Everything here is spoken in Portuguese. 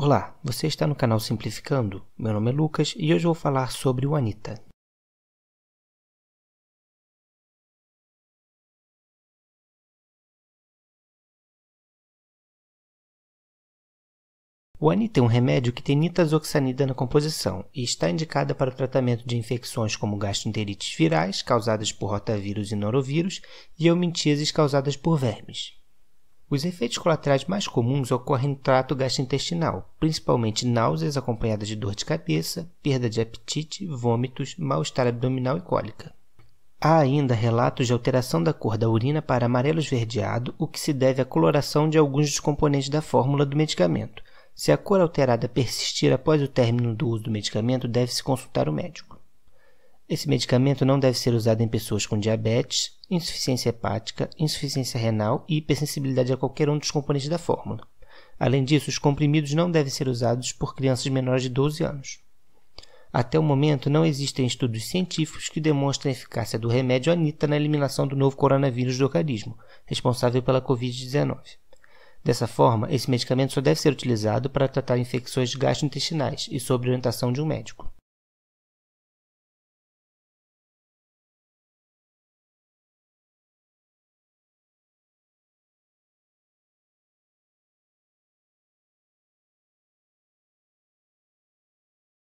Olá, você está no canal Simplificando? Meu nome é Lucas e hoje vou falar sobre o Anita. O Anita é um remédio que tem nitazoxanida na composição e está indicada para o tratamento de infecções como gastroenterites virais causadas por rotavírus e norovírus e helmintíases causadas por vermes. Os efeitos colaterais mais comuns ocorrem no trato gastrointestinal, principalmente náuseas acompanhadas de dor de cabeça, perda de apetite, vômitos, mal-estar abdominal e cólica. Há ainda relatos de alteração da cor da urina para amarelo esverdeado, o que se deve à coloração de alguns dos componentes da fórmula do medicamento. Se a cor alterada persistir após o término do uso do medicamento, deve-se consultar o médico. Esse medicamento não deve ser usado em pessoas com diabetes, insuficiência hepática, insuficiência renal e hipersensibilidade a qualquer um dos componentes da fórmula. Além disso, os comprimidos não devem ser usados por crianças menores de 12 anos. Até o momento, não existem estudos científicos que demonstrem a eficácia do remédio Anita na eliminação do novo coronavírus do organismo, responsável pela Covid-19. Dessa forma, esse medicamento só deve ser utilizado para tratar infecções gastrointestinais e sob orientação de um médico.